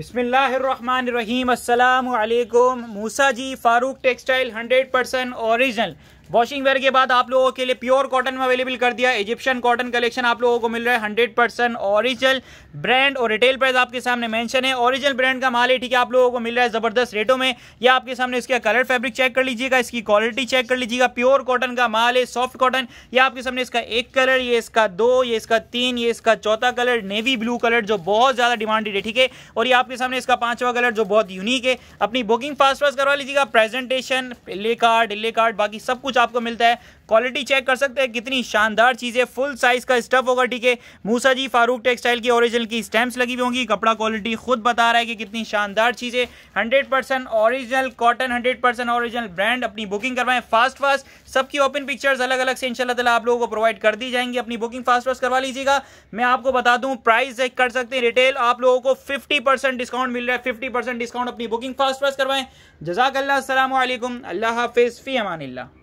बिसमीम अल्लाम Musa ji Farooq textile 100% original washing wear के बाद आप लोगों के लिए प्योर कॉटन में अवेलेबल कर दिया इजिप्शियन कॉटन कलेक्शन आप लोगों को मिल रहा है हंड्रेड परसेंट ऑरिजिनल ब्रांड और रिटेल प्राइस आपके सामने मेंशन है ओरिजिनल ब्रांड का माल है ठीक है आप लोगों को मिल रहा है जबरदस्त रेटों में या आपके सामने इसका कलर फैब्रिक चेक कर लीजिएगा इसकी क्वालिटी चेक कर लीजिएगा प्योर कॉटन का माल है सॉफ्ट कॉटन या आपके सामने इसका एक कलर ये इसका दो ये इसका तीन ये इसका चौथा कलर नेवी ब्लू कलर जो बहुत ज्यादा डिमांडेड है ठीक है और ये आपके सामने इसका पांचवा कलर जो बहुत यूनिक है अपनी बुकिंग फास्ट फास्ट करवा लीजिएगा प्रेजेंटेशन ले कार्ड डिले कार्ड बाकी सब कुछ का आपको मिलता है क्वालिटी चेक कर सकते हैं कितनी शानदार चीज़ें फुल साइज़ का स्टफ होगा ठीक है मूसा जी फारूक टेक्सटाइल की ओरिजिनल की स्टैम्प्स लगी हुई होंगी कपड़ा क्वालिटी खुद बता रहा है कि कितनी शानदार चीज़ें hundred percent original cotton hundred percent original brand अपनी बुकिंग करवाएं फास्ट फास्ट सबकी ओपन पिक्चर्स अलग अलग से इंशाल्लाह ताला आप लोगों को प्रोवाइड कर दी जाएंगी अपनी बुकिंग फास्ट फास्ट करवा लीजिएगा मैं आपको बता दूं प्राइस चेक कर सकते हैं रिटेल आप लोगों को फिफ्टी डिस्काउंट मिल रहा है फिफ्टी डिस्काउंट अपनी बुकिंग फास्ट फास्ट करवाएं जजाकल्ला अल्लाह हाफिज़ फ़ी अमान